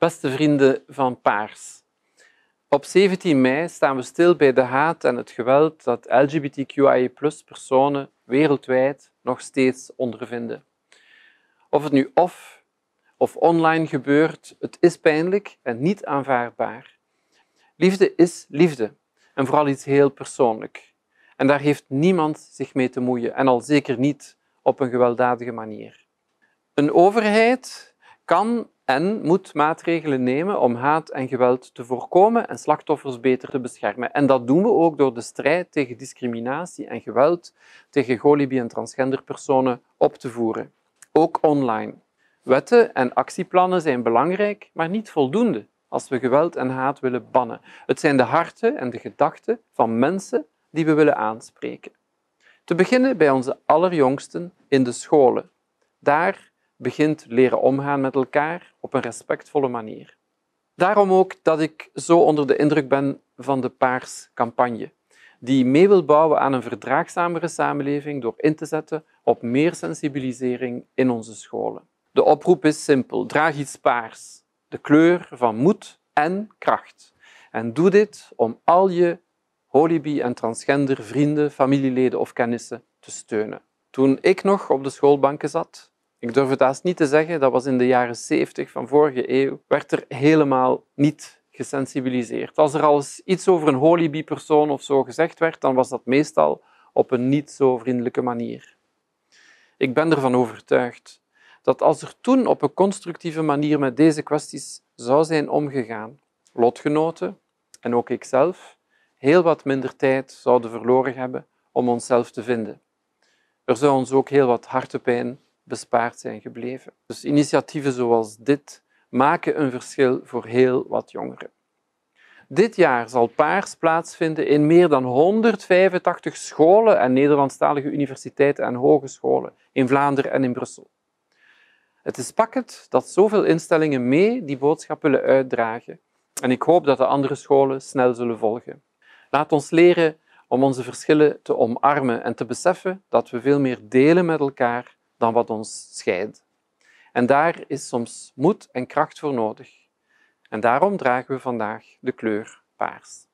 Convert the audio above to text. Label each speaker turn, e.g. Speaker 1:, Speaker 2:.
Speaker 1: Beste vrienden van Paars. Op 17 mei staan we stil bij de haat en het geweld dat LGBTQIA-personen wereldwijd nog steeds ondervinden. Of het nu off of online gebeurt, het is pijnlijk en niet aanvaardbaar. Liefde is liefde en vooral iets heel persoonlijk. En daar heeft niemand zich mee te moeien en al zeker niet op een gewelddadige manier. Een overheid kan en moet maatregelen nemen om haat en geweld te voorkomen en slachtoffers beter te beschermen. En dat doen we ook door de strijd tegen discriminatie en geweld tegen Golibi en transgenderpersonen op te voeren, ook online. Wetten en actieplannen zijn belangrijk, maar niet voldoende als we geweld en haat willen bannen. Het zijn de harten en de gedachten van mensen die we willen aanspreken. Te beginnen bij onze allerjongsten in de scholen. Daar begint leren omgaan met elkaar op een respectvolle manier. Daarom ook dat ik zo onder de indruk ben van de Paars campagne, die mee wil bouwen aan een verdraagzamere samenleving door in te zetten op meer sensibilisering in onze scholen. De oproep is simpel: draag iets paars, de kleur van moed en kracht. En doe dit om al je holibi- en transgender vrienden, familieleden of kennissen te steunen. Toen ik nog op de schoolbanken zat, ik durf het haast niet te zeggen, dat was in de jaren 70 van vorige eeuw, werd er helemaal niet gesensibiliseerd. Als er al iets over een holibi-persoon of zo gezegd werd, dan was dat meestal op een niet zo vriendelijke manier. Ik ben ervan overtuigd dat als er toen op een constructieve manier met deze kwesties zou zijn omgegaan, lotgenoten en ook ikzelf heel wat minder tijd zouden verloren hebben om onszelf te vinden. Er zou ons ook heel wat hartepijn bespaard zijn gebleven. Dus initiatieven zoals dit maken een verschil voor heel wat jongeren. Dit jaar zal Paars plaatsvinden in meer dan 185 scholen en Nederlandstalige universiteiten en hogescholen in Vlaanderen en in Brussel. Het is pakkend dat zoveel instellingen mee die boodschap willen uitdragen en ik hoop dat de andere scholen snel zullen volgen. Laat ons leren om onze verschillen te omarmen en te beseffen dat we veel meer delen met elkaar dan wat ons scheidt. En daar is soms moed en kracht voor nodig. En daarom dragen we vandaag de kleur paars.